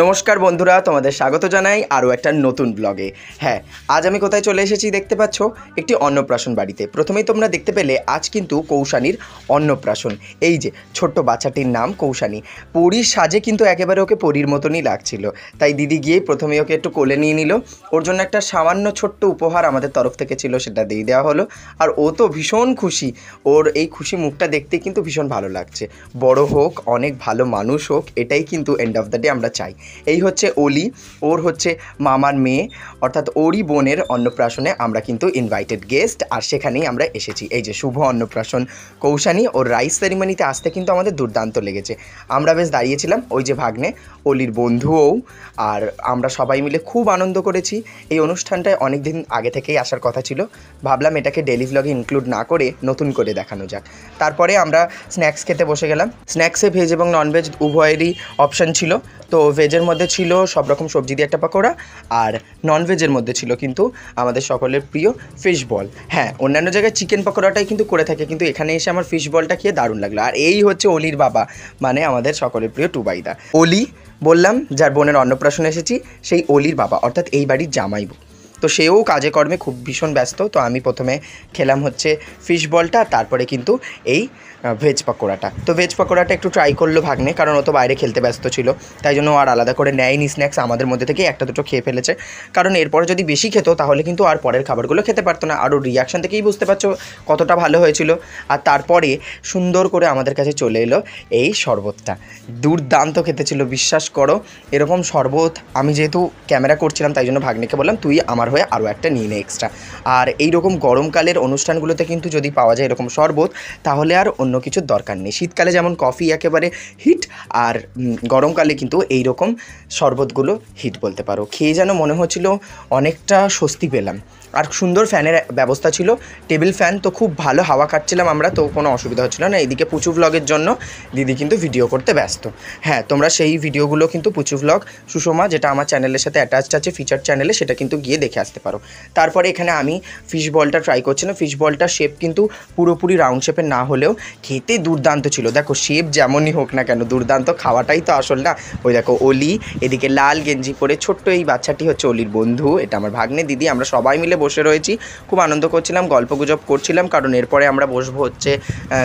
নমস্কার বন্ধুরা তোমাদের স্বাগত জানাই আরও একটা নতুন ব্লগে হ্যাঁ আজ আমি কোথায় চলে এসেছি দেখতে পাচ্ছ একটি অন্নপ্রাশন বাড়িতে প্রথমেই তোমরা দেখতে পেলে আজ কিন্তু কৌশানির অন্নপ্রাশন এই যে ছোট্ট বাচ্চাটির নাম কৌশানী পরীর সাজে কিন্তু একেবারে ওকে পরীর মতনই লাগছিল তাই দিদি গিয়ে প্রথমে ওকে একটু কোলে নিয়ে নিল ওর জন্য একটা সামান্য ছোট্ট উপহার আমাদের তরফ থেকে ছিল সেটা দিয়ে দেওয়া হলো আর ও তো ভীষণ খুশি ওর এই খুশি মুখটা দেখতে কিন্তু ভীষণ ভালো লাগছে বড় হোক অনেক ভালো মানুষ হোক এটাই কিন্তু এন্ড অফ দ্য ডে আমরা চাই এই হচ্ছে অলি ওর হচ্ছে মামার মেয়ে অর্থাৎ ওরই বোনের অন্নপ্রাশনে আমরা কিন্তু ইনভাইটেড গেস্ট আর সেখানেই আমরা এসেছি এই যে শুভ অন্নপ্রাশন কৌশানী ও রাইস সেরিমনিতে আসতে কিন্তু আমাদের দুর্দান্ত লেগেছে আমরা বেশ দাঁড়িয়েছিলাম ওই যে ভাগ্নে অলির বন্ধুও আর আমরা সবাই মিলে খুব আনন্দ করেছি এই অনুষ্ঠানটায় অনেক দিন আগে থেকেই আসার কথা ছিল ভাবলাম এটাকে ডেলি ভ্লগে ইনক্লুড না করে নতুন করে দেখানো যাক তারপরে আমরা স্ন্যাক্স খেতে বসে গেলাম স্ন্যাক্সে ভেজ এবং ননভেজ উভয়েরই অপশান ছিল তো ভেজের মধ্যে ছিল সব রকম সবজি দিয়ে একটা পাকোড়া আর ননভেজের মধ্যে ছিল কিন্তু আমাদের সকলের প্রিয় ফিশ বল হ্যাঁ অন্যান্য জায়গায় চিকেন পাকোড়াটাই কিন্তু করে থাকে কিন্তু এখানে এসে আমার ফিশ বলটা খেয়ে দারুণ লাগলো আর এই হচ্ছে অলির বাবা মানে আমাদের সকলের প্রিয় টুবাইদা অলি বললাম যার বোনের অন্নপ্রাশনে এসেছি সেই অলির বাবা অর্থাৎ এই বাড়ির জামাইব তো সেও কাজে কর্মে খুব ভীষণ ব্যস্ত তো আমি প্রথমে খেলাম হচ্ছে ফিশ বলটা তারপরে কিন্তু এই ভেজ পাকোড়াটা তো ভেজ পাকোড়াটা একটু ট্রাই করলো ভাগ্নে কারণ ও তো বাইরে খেলতে ব্যস্ত ছিল তাই জন্য আর আলাদা করে নেয়নি স্ন্যাক্স আমাদের মধ্যে থেকে একটা দুটো খেয়ে ফেলেছে কারণ এরপরে যদি বেশি খেত তাহলে কিন্তু আর পরের খাবারগুলো খেতে পারতো না আরও রিয়াকশান থেকেই বুঝতে পারছো কতটা ভালো হয়েছিল আর তারপরে সুন্দর করে আমাদের কাছে চলে এলো এই শরবতটা দুর্দান্ত খেতে ছিল বিশ্বাস করো এরকম শরবত আমি যেহেতু ক্যামেরা করছিলাম তাই জন্য ভাগ্নেকে বললাম তুই আমার হয়ে আরও একটা নিয়ে নে এক্সট্রা আর এইরকম গরমকালের অনুষ্ঠানগুলোতে কিন্তু যদি পাওয়া যায় এরকম শরবত তাহলে আর অন্য অন্য কিছুর দরকার নেই শীতকালে যেমন কফি একেবারে হিট আর গরমকালে কিন্তু এই রকম শরবতগুলো হিট বলতে পারো খেয়ে যেন মনে হচ্ছিল অনেকটা স্বস্তি পেলাম আর সুন্দর ফ্যানের ব্যবস্থা ছিল টেবিল ফ্যান তো খুব ভালো হাওয়া কাটছিলাম আমরা তো কোনো অসুবিধা হচ্ছিলো না এদিকে পুচু ব্লগের জন্য দিদি কিন্তু ভিডিও করতে ব্যস্ত হ্যাঁ তোমরা সেই ভিডিওগুলো কিন্তু পুচু ব্লগ সুষমা যেটা আমার চ্যানেলের সাথে অ্যাটাচড আছে ফিচার চ্যানেলে সেটা কিন্তু গিয়ে দেখে আসতে পারো তারপরে এখানে আমি ফিশ বলটা ট্রাই করছিলাম ফিশ বলটার শেপ কিন্তু পুরোপুরি রাউন্ড শেপের না হলেও খেতে দুর্দান্ত ছিল দেখো শেপ যেমনই হোক না কেন দুর্দান্ত খাওয়াটাই তো আসল না ওই দেখো অলি এদিকে লাল গেঞ্জি পরে ছোট্ট এই বাচ্চাটি হচ্ছে অলির বন্ধু এটা আমার ভাগ্নে দিদি আমরা সবাই মিলে বসে রয়েছি খুব আনন্দ করছিলাম গল্প গুজব করছিলাম কারণ এরপরে আমরা বসবো হচ্ছে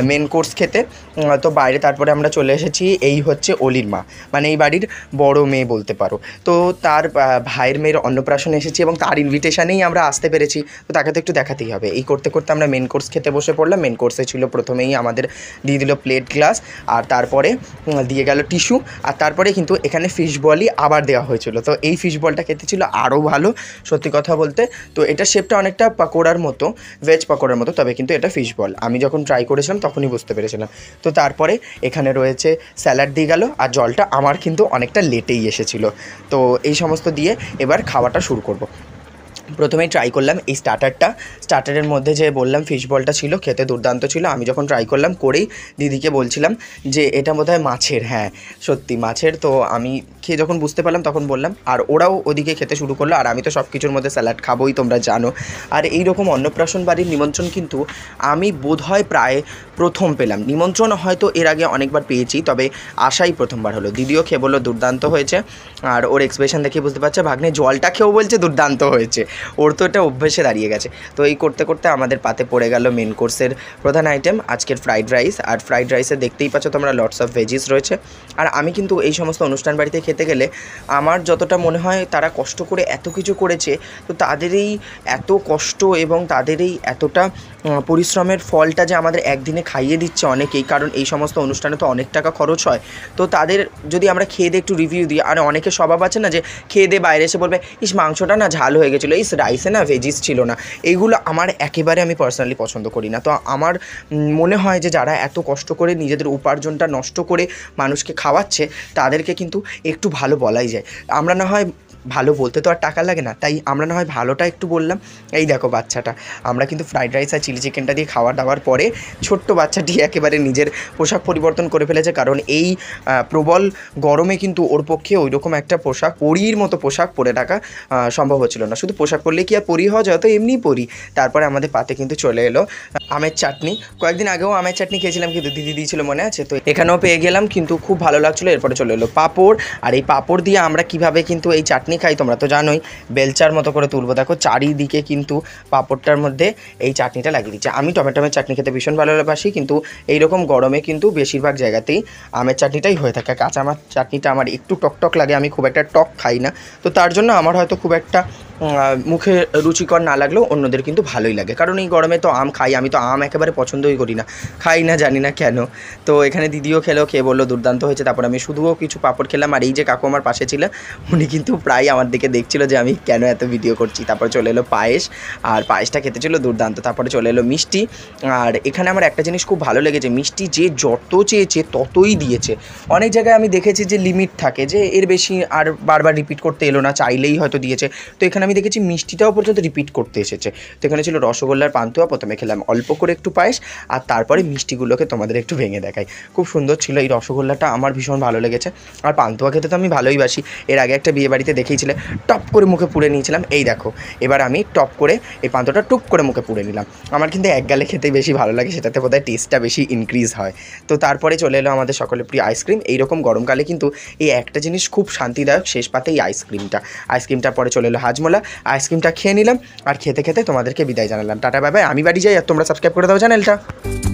মেন কোর্স খেতে তো বাইরে তারপরে আমরা চলে এসেছি এই হচ্ছে অলির মা মানে এই বাড়ির বড় মেয়ে বলতে পারো তো তার ভাইয়ের মেয়ের অন্নপ্রাশনে এসেছি এবং তার ইনভিটেশানেই আমরা আসতে পেরেছি তো তাকে তো একটু দেখাতেই হবে এই করতে করতে আমরা মেন কোর্স খেতে বসে পড়লাম মেন কোর্সে ছিল প্রথমেই আমাদের দিয়ে দিল প্লেট গ্লাস আর তারপরে দিয়ে গেল টিস্যু আর তারপরে কিন্তু এখানে ফিশ বলই আবার দেওয়া হয়েছিল তো এই ফিশ বলটা খেতে ছিল আরও ভালো সত্যি কথা বলতে তো এটা শেপটা অনেকটা পাকোড়ার মতো ভেজ পাকোড়ার মতো তবে কিন্তু এটা ফিশ বল আমি যখন ট্রাই করেছিলাম তখনই বুঝতে পেরেছিলাম তো তারপরে এখানে রয়েছে স্যালাড দিয়ে গেল আর জলটা আমার কিন্তু অনেকটা লেটেই এসেছিলো তো এই সমস্ত দিয়ে এবার খাওয়াটা শুরু করব প্রথমেই ট্রাই করলাম এই স্টার্টারটা স্টার্টারের মধ্যে যে বললাম ফিশ বলটা ছিল খেতে দুর্দান্ত ছিল আমি যখন ট্রাই করলাম করেই দিদিকে বলছিলাম যে এটা বোধ মাছের হ্যাঁ সত্যি মাছের তো আমি খেয়ে যখন বুঝতে পারলাম তখন বললাম আর ওরাও ওদিকে খেতে শুরু করলো আর আমি তো সব কিছুর মধ্যে স্যালাড খাবোই তোমরা জানো আর এই রকম অন্নপ্রাশন বাড়ির নিমন্ত্রণ কিন্তু আমি বোধহয় প্রায় প্রথম পেলাম নিমন্ত্রণ হয়তো এর আগে অনেকবার পেয়েছি তবে আশাই প্রথমবার হলো দিদিও খেয়ে বললো দুর্দান্ত হয়েছে আর ওর এক্সপ্রেশন দেখে বুঝতে পারছে ভাগ্নে জলটা খেয়েও বলছে দুর্দান্ত হয়েছে ওর তো এটা অভ্যেসে দাঁড়িয়ে গেছে তো এই করতে করতে আমাদের পাতে পড়ে গেল মেন কোর্সের প্রধান আইটেম আজকের ফ্রাইড রাইস আর ফ্রাইড রাইসে দেখতেই পাচ্ছ তোমরা লটস অফ ভেজিস রয়েছে আর আমি কিন্তু এই সমস্ত অনুষ্ঠান বাড়িতে খেতে গেলে আমার যতটা মনে হয় তারা কষ্ট করে এত কিছু করেছে তো তাদের এই এত কষ্ট এবং তাদের এই এতটা পরিশ্রমের ফলটা যে আমাদের একদিনে খাইয়ে দিচ্ছে অনেকেই কারণ এই সমস্ত অনুষ্ঠানে তো অনেক টাকা খরচ হয় তো তাদের যদি আমরা খেয়ে দিয়ে একটু রিভিউ দিই আর অনেকে স্বভাব আছে না যে খেয়ে দিয়ে বাইরে এসে বলবে ইস মাংসটা না ঝাল হয়ে গেছিলো ইস রাইস রাইসে না ভেজিস ছিল না এইগুলো আমার একেবারে আমি পার্সোনালি পছন্দ করি না তো আমার মনে হয় যে যারা এত কষ্ট করে নিজেদের উপার্জনটা নষ্ট করে মানুষকে খাওয়াচ্ছে তাদেরকে কিন্তু একটু ভালো বলাই যায় আমরা না হয় ভালো বলতে তো আর টাকা লাগে না তাই আমরা না হয় ভালোটা একটু বললাম এই দেখো বাচ্চাটা আমরা কিন্তু ফ্রাইড রাইস আর চিলি চিকেনটা দিয়ে খাওয়া দাওয়ার পরে ছোট্ট বাচ্চাটি একেবারে নিজের পোশাক পরিবর্তন করে ফেলেছে কারণ এই প্রবল গরমে কিন্তু ওর পক্ষে ওই রকম একটা পোশাক পরির মতো পোশাক পরে রাখা সম্ভব হচ্ছিল না শুধু পোশাক পরলে কি আর পরি হওয়া যায় তো এমনিই পরি তারপরে আমাদের পাতে কিন্তু চলে এলো আমের চাটনি কয়েকদিন আগেও আমের চাটনি খেয়েছিলাম কিন্তু দিদি দিয়েছিল মনে আছে তো এখানেও পেয়ে গেলাম কিন্তু খুব ভালো লাগছিলো এরপরে চলে এলো পাঁপড় আর এই পাঁপড় দিয়ে আমরা কিভাবে কিন্তু এই চাটনি খাই তোমরা তো জানোই বেলচার মতো করে তুলবো দেখো চারিদিকে কিন্তু পাঁপড়টার মধ্যে এই চাটনিটা লাগিয়ে দিচ্ছে আমি টমেটোমের চাটনি খেতে ভীষণ ভালোবাসি কিন্তু এইরকম গরমে কিন্তু বেশিরভাগ জায়গাতেই আমের চাটনিটাই হয়ে থাকে কাঁচা আমার চাটনিটা আমার একটু টকটক লাগে আমি খুব একটা টক খাই না তো তার জন্য আমার হয়তো খুব একটা মুখে রুচিকর না লাগলেও অন্যদের কিন্তু ভালোই লাগে কারণ এই গরমে তো আম খাই আমি তো আম একেবারে পছন্দই করি না খাই না জানি না কেন তো এখানে দিদিও খেলো খেয়ে বললো দুর্দান্ত হয়েছে তারপর আমি শুধুও কিছু পাপড় খেলাম আর এই যে কাকু আমার পাশে ছিল উনি কিন্তু প্রায় আমার দিকে দেখছিল যে আমি কেন এত ভিডিও করছি তারপর চলে এলো পায়েস আর পায়েসটা খেতে ছিল দুর্দান্ত তারপরে চলে এলো মিষ্টি আর এখানে আমার একটা জিনিস খুব ভালো লেগেছে মিষ্টি যে যত চেয়েছে ততই দিয়েছে অনেক জায়গায় আমি দেখেছি যে লিমিট থাকে যে এর বেশি আর বারবার রিপিট করতে এলো না চাইলেই হয়তো দিয়েছে তো এখানে আমি দেখেছি মিষ্টিটাও পর্যন্ত রিপিট করতে এসেছে তো এখানে ছিল রসগোল্লার পান্তুয়া প্রথমে খেলাম অল্প করে একটু পায়েস আর তারপরে মিষ্টিগুলোকে তোমাদের একটু ভেঙে দেখাই খুব সুন্দর ছিল এই রসগোল্লাটা আমার ভীষণ ভালো লেগেছে আর পান্তুয়া খেতে তো আমি ভালোই বাসি এর আগে একটা বিয়ে বাড়িতে দেখিয়েছিলে টপ করে মুখে পুড়ে নিয়েছিলাম এই দেখো এবার আমি টপ করে এই পান্তুয়াটা টুপ করে মুখে পুড়ে নিলাম আমার কিন্তু এক গালে খেতে বেশি ভালো লাগে সেটাতে বোধহয় টেস্টটা বেশি ইনক্রিজ হয় তো তারপরে চলে এলো আমাদের সকলের প্রিয় আইসক্রিম এইরকম গরমকালে কিন্তু এই একটা জিনিস খুব শান্তিদায়ক শেষ পাতে এই আইসক্রিমটা আইসক্রিমটার পরে চলে এলো হাজমোলা সন্ধ্যাবেলা আইসক্রিমটা খেয়ে নিলাম আর খেতে খেতে তোমাদেরকে বিদায় জানালাম টাটা বাবাই আমি বাড়ি যাই আর তোমরা সাবস্ক্রাইব করে দাও চ্যানেলটা